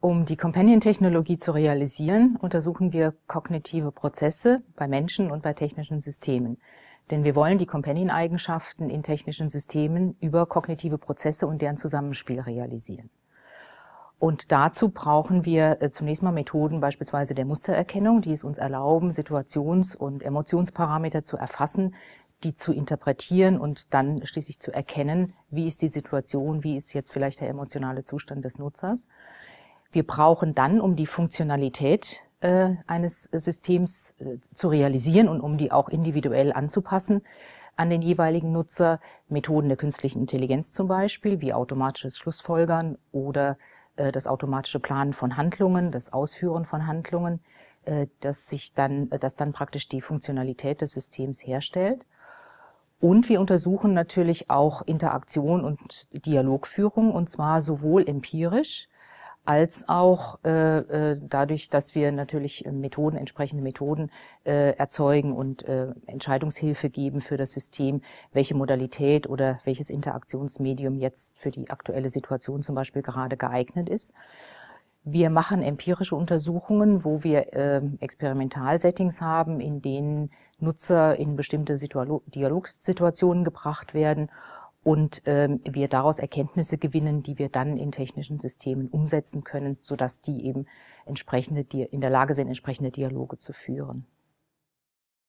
Um die Companion-Technologie zu realisieren, untersuchen wir kognitive Prozesse bei Menschen und bei technischen Systemen. Denn wir wollen die Companion-Eigenschaften in technischen Systemen über kognitive Prozesse und deren Zusammenspiel realisieren. Und dazu brauchen wir äh, zunächst mal Methoden beispielsweise der Mustererkennung, die es uns erlauben, Situations- und Emotionsparameter zu erfassen, die zu interpretieren und dann schließlich zu erkennen, wie ist die Situation, wie ist jetzt vielleicht der emotionale Zustand des Nutzers wir brauchen dann, um die Funktionalität äh, eines Systems äh, zu realisieren und um die auch individuell anzupassen an den jeweiligen Nutzer, Methoden der künstlichen Intelligenz zum Beispiel, wie automatisches Schlussfolgern oder äh, das automatische Planen von Handlungen, das Ausführen von Handlungen, äh, dass sich dann, dass dann praktisch die Funktionalität des Systems herstellt. Und wir untersuchen natürlich auch Interaktion und Dialogführung, und zwar sowohl empirisch, als auch äh, äh, dadurch, dass wir natürlich äh, Methoden, entsprechende Methoden äh, erzeugen und äh, Entscheidungshilfe geben für das System, welche Modalität oder welches Interaktionsmedium jetzt für die aktuelle Situation zum Beispiel gerade geeignet ist. Wir machen empirische Untersuchungen, wo wir äh, Experimentalsettings haben, in denen Nutzer in bestimmte Situa Dialogsituationen gebracht werden und ähm, wir daraus Erkenntnisse gewinnen, die wir dann in technischen Systemen umsetzen können, sodass die eben entsprechende, in der Lage sind, entsprechende Dialoge zu führen.